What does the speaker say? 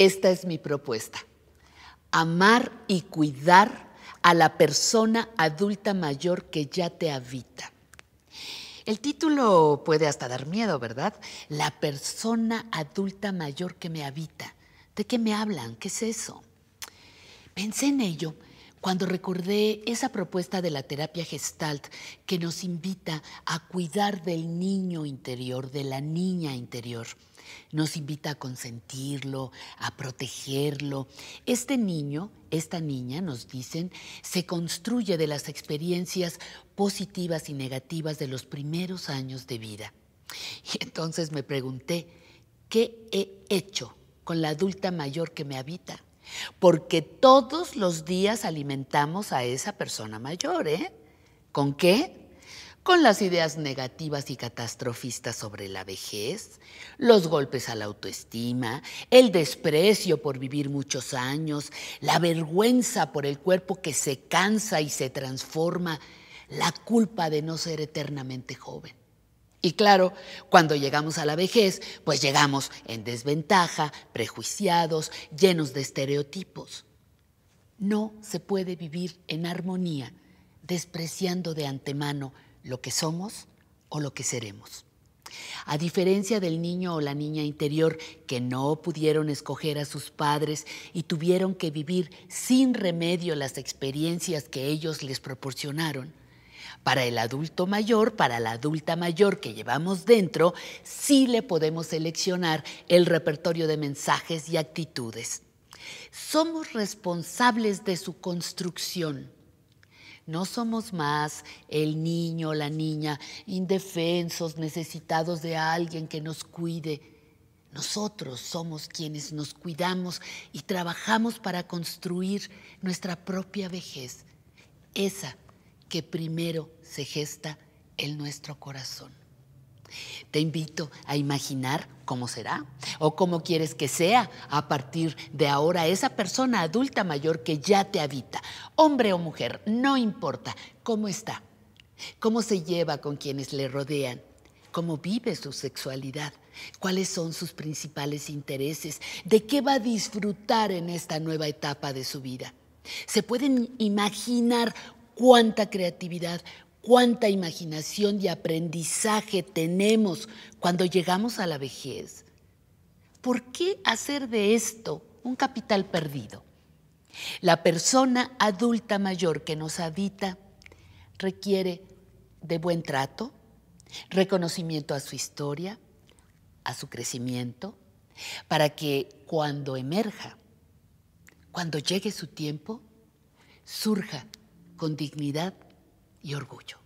Esta es mi propuesta. Amar y cuidar a la persona adulta mayor que ya te habita. El título puede hasta dar miedo, ¿verdad? La persona adulta mayor que me habita. ¿De qué me hablan? ¿Qué es eso? Pensé en ello cuando recordé esa propuesta de la terapia gestalt que nos invita a cuidar del niño interior, de la niña interior. Nos invita a consentirlo, a protegerlo. Este niño, esta niña, nos dicen, se construye de las experiencias positivas y negativas de los primeros años de vida. Y entonces me pregunté, ¿qué he hecho con la adulta mayor que me habita? Porque todos los días alimentamos a esa persona mayor, ¿eh? ¿Con qué? Con las ideas negativas y catastrofistas sobre la vejez, los golpes a la autoestima, el desprecio por vivir muchos años, la vergüenza por el cuerpo que se cansa y se transforma, la culpa de no ser eternamente joven. Y claro, cuando llegamos a la vejez, pues llegamos en desventaja, prejuiciados, llenos de estereotipos. No se puede vivir en armonía despreciando de antemano lo que somos o lo que seremos. A diferencia del niño o la niña interior que no pudieron escoger a sus padres y tuvieron que vivir sin remedio las experiencias que ellos les proporcionaron, para el adulto mayor, para la adulta mayor que llevamos dentro, sí le podemos seleccionar el repertorio de mensajes y actitudes. Somos responsables de su construcción. No somos más el niño o la niña indefensos, necesitados de alguien que nos cuide. Nosotros somos quienes nos cuidamos y trabajamos para construir nuestra propia vejez. Esa que primero se gesta en nuestro corazón. Te invito a imaginar cómo será o cómo quieres que sea a partir de ahora esa persona adulta mayor que ya te habita, hombre o mujer, no importa cómo está, cómo se lleva con quienes le rodean, cómo vive su sexualidad, cuáles son sus principales intereses, de qué va a disfrutar en esta nueva etapa de su vida. Se pueden imaginar cuánta creatividad, cuánta imaginación y aprendizaje tenemos cuando llegamos a la vejez. ¿Por qué hacer de esto un capital perdido? La persona adulta mayor que nos habita requiere de buen trato, reconocimiento a su historia, a su crecimiento, para que cuando emerja, cuando llegue su tiempo, surja con dignidad y orgullo.